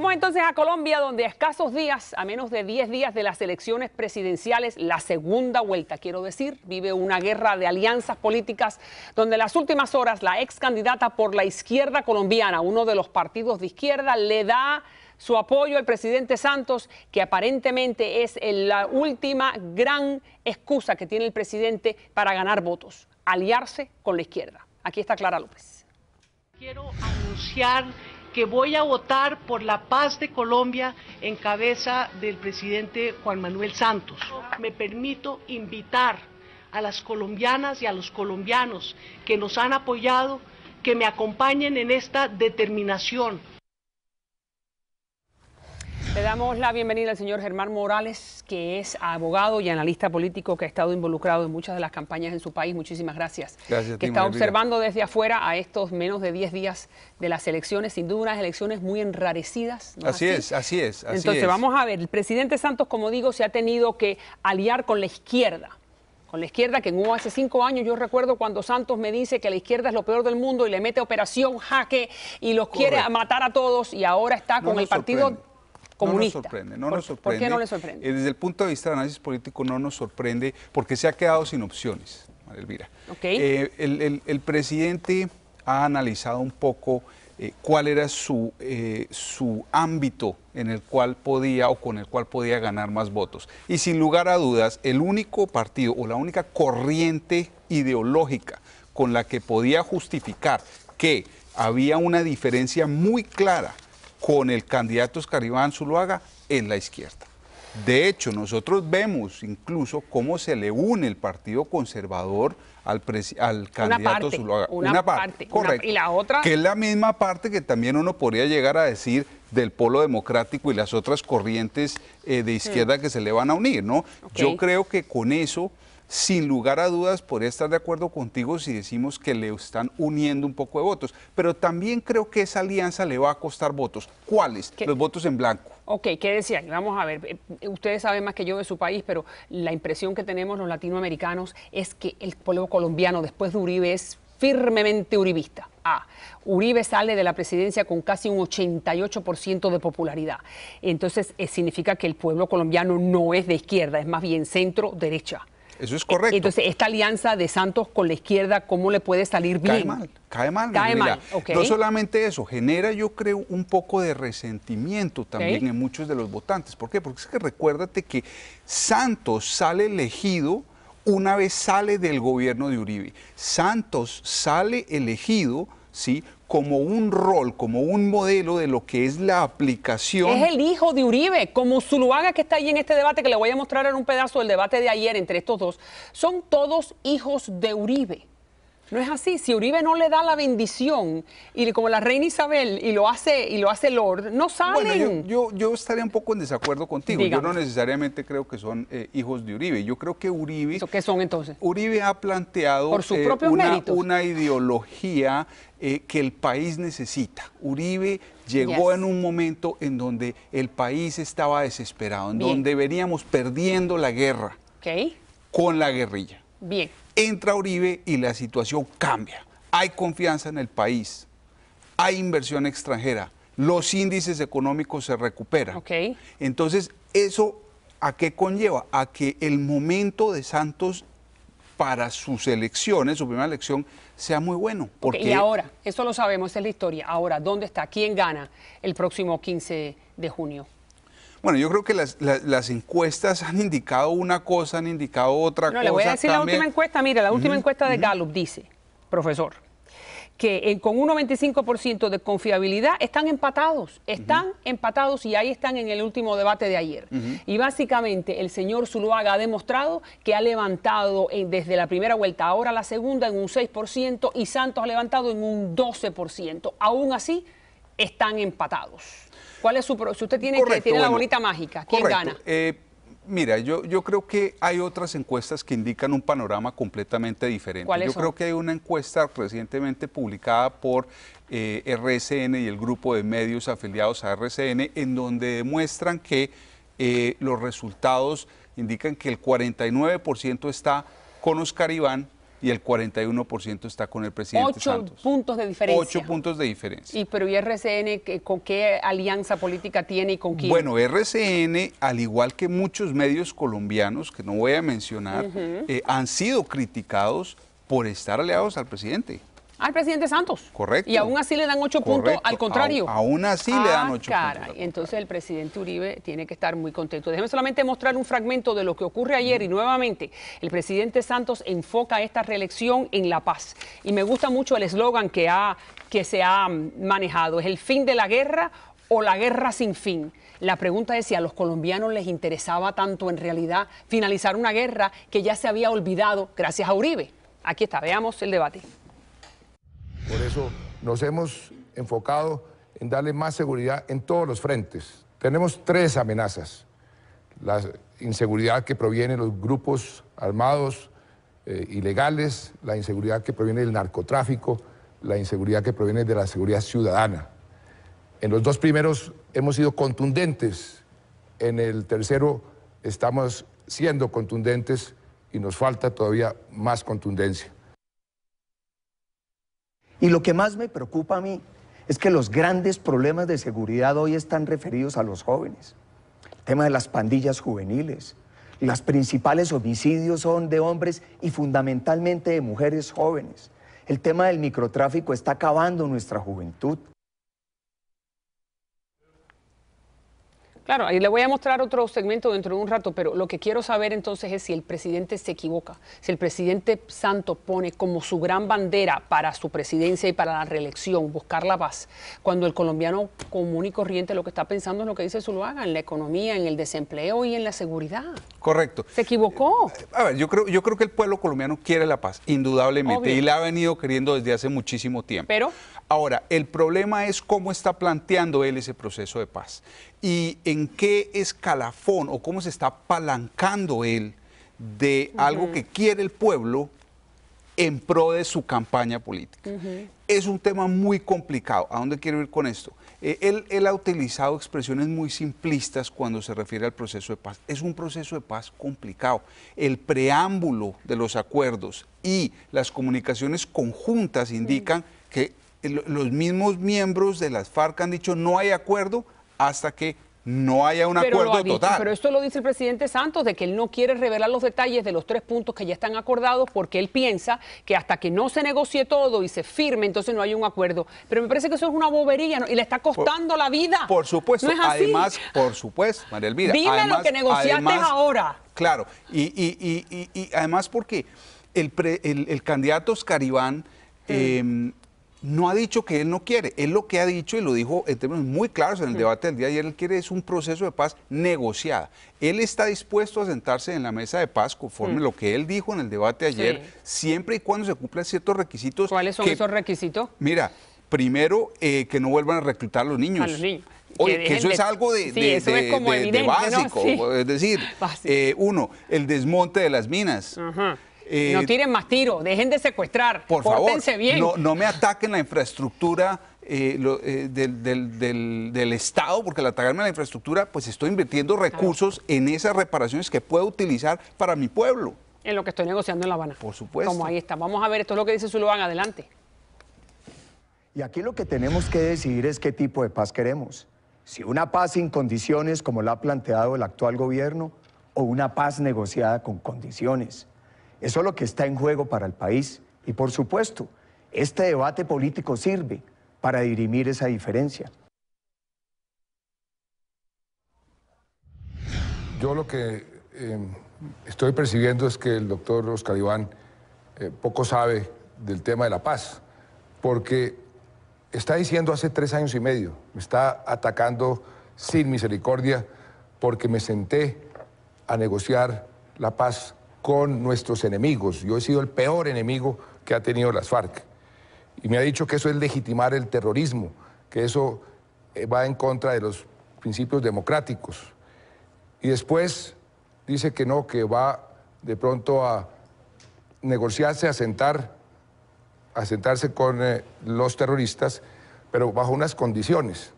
Vamos entonces a Colombia, donde a escasos días, a menos de 10 días de las elecciones presidenciales, la segunda vuelta, quiero decir, vive una guerra de alianzas políticas, donde en las últimas horas la ex candidata por la izquierda colombiana, uno de los partidos de izquierda, le da su apoyo al presidente Santos, que aparentemente es la última gran excusa que tiene el presidente para ganar votos, aliarse con la izquierda. Aquí está Clara López. Quiero anunciar que voy a votar por la paz de Colombia en cabeza del presidente Juan Manuel Santos. Me permito invitar a las colombianas y a los colombianos que nos han apoyado que me acompañen en esta determinación le damos la bienvenida al señor Germán Morales, que es abogado y analista político que ha estado involucrado en muchas de las campañas en su país. Muchísimas gracias. gracias que está observando desde afuera a estos menos de 10 días de las elecciones, sin duda unas elecciones muy enrarecidas. así, es, así es. Entonces vamos a ver, el presidente Santos, como digo, se ha tenido que aliar con la izquierda con la izquierda, que en hubo hace cinco años, yo recuerdo cuando Santos me dice que la izquierda es lo peor del mundo y le mete operación jaque y los quiere matar a todos y ahora está con el partido no nos sorprende, no ¿Por, nos sorprende. qué no sorprende? Eh, desde el punto de vista del análisis político no nos sorprende porque se ha quedado sin opciones, María Elvira. Eh, el, presidente ha analizado un poco eh, cuál era su, su ámbito en el cual podía o con el cual podía ganar más votos. Y sin lugar a dudas, el único partido o la única corriente ideológica con la que podía justificar que había una diferencia muy clara con el candidato Escaribán Iván Zuluaga en la izquierda. De hecho, nosotros vemos incluso cómo se le une el Partido Conservador al, al candidato una parte, Una, parte, correcto. y la otra. Que es la misma parte que también uno podría llegar a decir del polo democrático y las otras corrientes eh, de izquierda que se le van a unir, ¿no? Yo creo que con eso sin lugar a dudas podría estar de acuerdo contigo si decimos que le están uniendo un poco de votos, pero también creo que esa alianza le va a costar votos. ¿Cuáles? Los votos en blanco. Ok, ¿qué decían? Vamos a ver, eh, ustedes saben más que yo de su país, pero la impresión que tenemos los latinoamericanos es que el pueblo colombiano después de Uribe es firmemente uribista. Ah, Uribe sale de la presidencia con casi un 88% de popularidad. Entonces, eh, significa que el pueblo colombiano no es de izquierda, es más bien centro-derecha. Eso es e-, correcto. Entonces, esta alianza de Santos con la izquierda, ¿cómo le puede salir bien? Cae mal, cae mal. Cae mal. No solamente eso, genera yo creo un poco de resentimiento también en muchos de los votantes. ¿Por qué? Porque es que recuérdate que Santos sale elegido una vez sale del gobierno de Uribe. Santos sale elegido ¿sí? como un rol, como un modelo de lo que es la aplicación. Es el hijo de Uribe, como Zuluaga que está ahí en este debate, que le voy a mostrar en un pedazo del debate de ayer entre estos dos. Son todos hijos de Uribe. No es así. Si Uribe no le da la bendición, y como la reina Isabel, y lo hace, y lo hace Lord, no salen. Bueno, yo, yo, estaría un poco en desacuerdo contigo. Yo no necesariamente creo que son eh, hijos de Uribe. Yo creo que Uribe. ¿Qué son entonces? Uribe ha planteado eh, una, ideología eh, que el país necesita. Uribe llegó en un momento en donde el país estaba desesperado, en donde veníamos perdiendo la guerra con la guerrilla. Bien entra Uribe y la situación cambia. Hay confianza en el país, hay inversión extranjera, los índices económicos se recuperan. Entonces, ¿eso a qué conlleva? A que el momento de Santos para sus elecciones, su primera elección, sea muy bueno. Porque... y ahora, eso lo sabemos, es la historia. Ahora, ¿dónde está? ¿Quién gana el próximo 15 de junio? Bueno, yo creo que las, encuestas han indicado una cosa, han indicado otra cosa. No, le voy a decir la última encuesta. Mira, la última encuesta de Gallup dice, profesor, que con un 95% de confiabilidad están empatados, están empatados y ahí están en el último debate de ayer. Y básicamente el señor Zuluaga ha demostrado que ha levantado desde la primera vuelta, ahora la segunda en un 6% y Santos ha levantado en un 12%. Aún así, están empatados. ¿Cuál es su Si usted tiene, que, tiene la bonita mágica, ¿quién gana? Eh, mira, yo, yo creo que hay otras encuestas que indican un panorama completamente diferente. Yo creo que hay una encuesta recientemente publicada por eh, RCN y el grupo de medios afiliados a RCN, en donde demuestran que eh, los resultados indican que el 49% está con Oscar Iván, y el 41% está con el presidente Ocho Santos. Ocho puntos de diferencia. Ocho puntos de diferencia. Y pero ¿y RCN con qué alianza política tiene y con quién? Bueno, RCN, al igual que muchos medios colombianos, que no voy a mencionar, eh, han sido criticados por estar aliados al presidente al presidente Santos. Correcto. Y aún así le dan ocho puntos, al contrario. aún así le dan ah, ocho puntos. Entonces el presidente Uribe tiene que estar muy contento. Déjeme solamente mostrar un fragmento de lo que ocurre ayer y mm. nuevamente el presidente Santos enfoca esta reelección en la paz. Y me gusta mucho el eslogan que, ha, que se ha manejado. Es el fin de la guerra o la guerra sin fin. La pregunta es si a los colombianos les interesaba tanto en realidad finalizar una guerra que ya se había olvidado gracias a Uribe. Aquí está, veamos el debate. Por eso nos hemos enfocado en darle más seguridad en todos los frentes. Tenemos tres amenazas. La inseguridad que proviene de los grupos armados eh, ilegales, la inseguridad que proviene del narcotráfico, la inseguridad que proviene de la seguridad ciudadana. En los dos primeros hemos sido contundentes, en el tercero estamos siendo contundentes y nos falta todavía más contundencia. Y lo que más me preocupa a mí es que los grandes problemas de seguridad hoy están referidos a los jóvenes. El tema de las pandillas juveniles. Los principales homicidios son de hombres y fundamentalmente de mujeres jóvenes. El tema del microtráfico está acabando nuestra juventud. Claro, ahí le voy a mostrar otro segmento dentro de un rato, pero lo que quiero saber entonces es si el presidente se equivoca, si el presidente Santos pone como su gran bandera para su presidencia y para la reelección buscar la paz, cuando el colombiano común y corriente lo que está pensando es lo que dice Zuluaga, en la economía, en el desempleo y en la seguridad. Correcto. ¿Se equivocó? Eh, a ver, yo creo, yo creo que el pueblo colombiano quiere la paz, indudablemente, y la ha venido queriendo desde hace muchísimo tiempo. Pero... Ahora, el problema es cómo está planteando él ese proceso de paz y en qué escalafón o cómo se está apalancando él de algo que quiere el pueblo en pro de su campaña política. Es un tema muy complicado. ¿A dónde quiero ir con esto? Eh, él, ha utilizado expresiones muy simplistas cuando se refiere al proceso de paz. Es un proceso de paz complicado. El preámbulo de los acuerdos y las comunicaciones conjuntas indican que los mismos miembros de las FARC han dicho no hay acuerdo, hasta que no haya un acuerdo total. Pero esto lo dice el presidente Santos, de que él no quiere revelar los detalles de los tres puntos que ya están acordados, porque él piensa que hasta que no se negocie todo y se firme, entonces no hay un acuerdo. Pero me parece que eso es una bobería y le está costando la vida. Por supuesto, además, por supuesto, María Elvira. Dime lo que negociaste ahora. Claro, y, además porque el, el, candidato Oscar mm. em, no ha dicho que él no quiere. Él lo que ha dicho, y lo dijo en términos muy claros en el debate del día de ayer, él quiere es un proceso de paz negociada. Él está dispuesto a sentarse en la mesa de paz conforme mm. lo que él dijo en el debate ayer, siempre y cuando se cumplan ciertos requisitos. ¿Cuáles son esos requisitos? Mira, primero, eh, que no vuelvan a reclutar a los niños. que, eso es algo de, básico. Es decir, eh, uno, el desmonte de las minas. Eh, no tiren más tiro, dejen de secuestrar. Por favor, bien. No, me ataquen la infraestructura eh, eh, del, Estado, porque al atacarme la infraestructura, pues estoy invirtiendo recursos en esas reparaciones que puedo utilizar para mi pueblo. En lo que estoy negociando en La Habana. Por supuesto. Como ahí está. Vamos a ver, esto es lo que dice Zulubán. Adelante. Y aquí lo que tenemos que decidir es qué tipo de paz queremos. Si una paz sin condiciones, como la ha planteado el actual gobierno, o una paz negociada con condiciones. Eso es lo que está en juego para el país. Y por supuesto, este debate político sirve para dirimir esa diferencia. Yo lo que em, estoy percibiendo es que el doctor Oscar Iván eh, poco sabe del tema de la paz, porque está diciendo hace tres años y medio, me está atacando sin misericordia porque me senté a negociar la paz con nuestros enemigos. Yo he sido el peor enemigo que ha tenido las FARC. Y me ha dicho que eso es legitimar el terrorismo, que eso eh, va en contra de los principios democráticos. Y después dice que no, que va de pronto a negociarse, a, sentar, a sentarse con eh, los terroristas, pero bajo unas condiciones.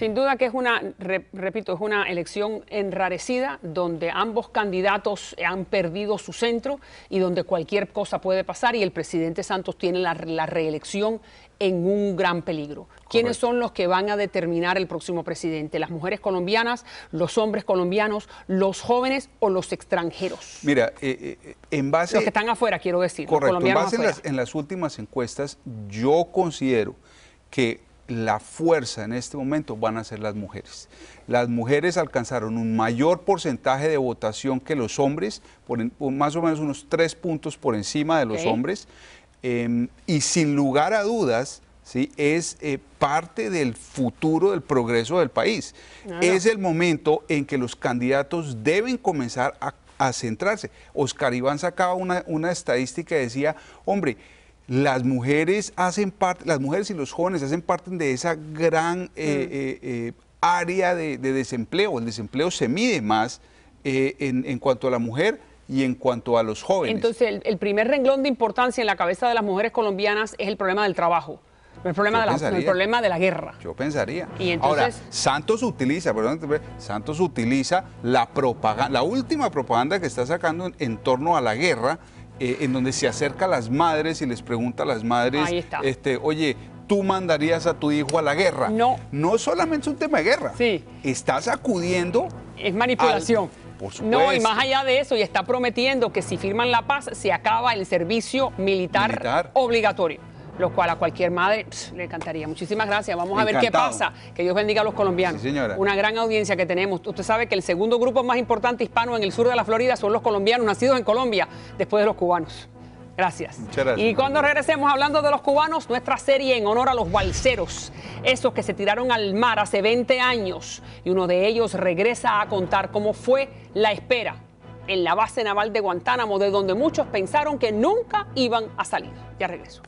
Sin duda que es una, repito, es una elección enrarecida donde ambos candidatos han perdido su centro y donde cualquier cosa puede pasar y el presidente Santos tiene la, reelección en un gran peligro. ¿Quiénes son los que van a determinar el próximo presidente? ¿Las mujeres colombianas, los hombres colombianos, los jóvenes o los extranjeros? Mira, eh, eh, eh, en base... Los que están afuera, quiero decir. Correcto, en base en las, en las últimas encuestas, yo considero que la fuerza en este momento van a ser las mujeres. Las mujeres alcanzaron un mayor porcentaje de votación que los hombres, por más o menos unos tres puntos por encima de los hombres, em, y sin lugar a dudas, ¿sí? es eh, parte del futuro del progreso del país. Es el momento en que los candidatos deben comenzar a, centrarse. Oscar Iván sacaba una, una estadística y decía, hombre, las mujeres hacen parte, las mujeres y los jóvenes hacen parte de esa gran eh, mm. eh, eh, área de, desempleo. El desempleo se mide más en, en, cuanto a la mujer y en cuanto a los jóvenes. Entonces, el, primer renglón de importancia en la cabeza de las mujeres colombianas es el problema del trabajo. el problema, de la, guerra. Yo pensaría. Y entonces... Santos utiliza, perdón, Santos utiliza la propaganda, la última propaganda que está sacando en torno a la guerra, eh, en donde se acerca a las madres y les pregunta a las madres, este, oye, tú mandarías a tu hijo a la guerra. No. No solamente es un tema de guerra. Sí. Estás acudiendo. Es manipulación. Por supuesto. No, y más allá de eso, y está prometiendo que si firman la paz, se acaba el servicio militar. obligatorio lo cual a cualquier madre le encantaría. Muchísimas gracias. Vamos a ver qué pasa. Que Dios bendiga a los colombianos. Una gran audiencia que tenemos. Usted sabe que el segundo grupo más importante hispano en el sur de la Florida son los colombianos nacidos en Colombia, después de los cubanos. Gracias. gracias. Y cuando regresemos hablando de los cubanos, nuestra serie en honor a los balseros, esos que se tiraron al mar hace 20 años y uno de ellos regresa a contar cómo fue la espera en la base naval de Guantánamo, de donde muchos pensaron que nunca iban a salir. Ya regreso.